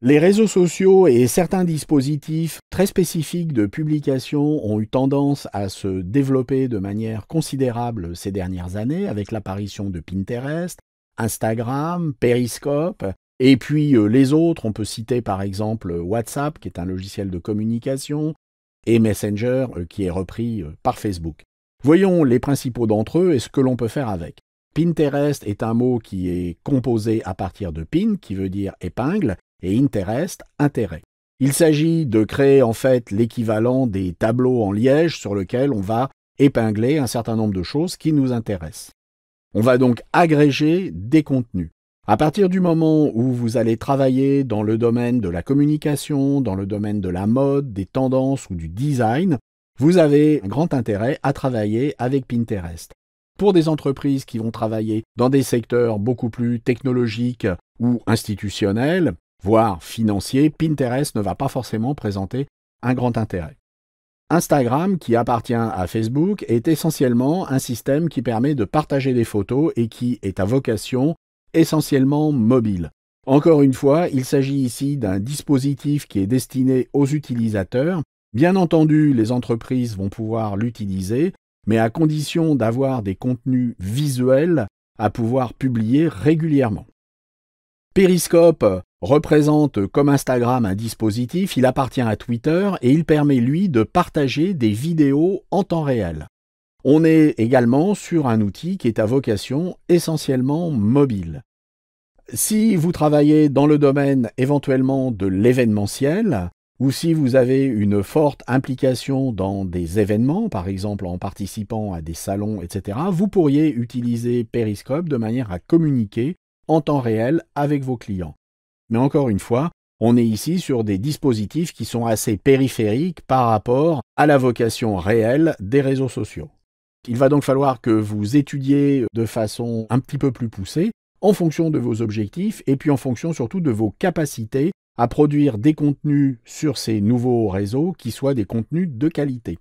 Les réseaux sociaux et certains dispositifs très spécifiques de publication ont eu tendance à se développer de manière considérable ces dernières années avec l'apparition de Pinterest, Instagram, Periscope, et puis euh, les autres, on peut citer par exemple WhatsApp qui est un logiciel de communication, et Messenger euh, qui est repris euh, par Facebook. Voyons les principaux d'entre eux et ce que l'on peut faire avec. Pinterest est un mot qui est composé à partir de pin, qui veut dire épingle, et Interest intérêt. Il s'agit de créer en fait l'équivalent des tableaux en liège sur lesquels on va épingler un certain nombre de choses qui nous intéressent. On va donc agréger des contenus. À partir du moment où vous allez travailler dans le domaine de la communication, dans le domaine de la mode, des tendances ou du design, vous avez un grand intérêt à travailler avec Pinterest. Pour des entreprises qui vont travailler dans des secteurs beaucoup plus technologiques ou institutionnels, voire financier, Pinterest ne va pas forcément présenter un grand intérêt. Instagram, qui appartient à Facebook, est essentiellement un système qui permet de partager des photos et qui est à vocation essentiellement mobile. Encore une fois, il s'agit ici d'un dispositif qui est destiné aux utilisateurs. Bien entendu, les entreprises vont pouvoir l'utiliser, mais à condition d'avoir des contenus visuels à pouvoir publier régulièrement. Periscope représente comme Instagram un dispositif, il appartient à Twitter et il permet lui de partager des vidéos en temps réel. On est également sur un outil qui est à vocation essentiellement mobile. Si vous travaillez dans le domaine éventuellement de l'événementiel, ou si vous avez une forte implication dans des événements, par exemple en participant à des salons, etc., vous pourriez utiliser Periscope de manière à communiquer en temps réel avec vos clients. Mais encore une fois, on est ici sur des dispositifs qui sont assez périphériques par rapport à la vocation réelle des réseaux sociaux. Il va donc falloir que vous étudiez de façon un petit peu plus poussée, en fonction de vos objectifs et puis en fonction surtout de vos capacités à produire des contenus sur ces nouveaux réseaux qui soient des contenus de qualité.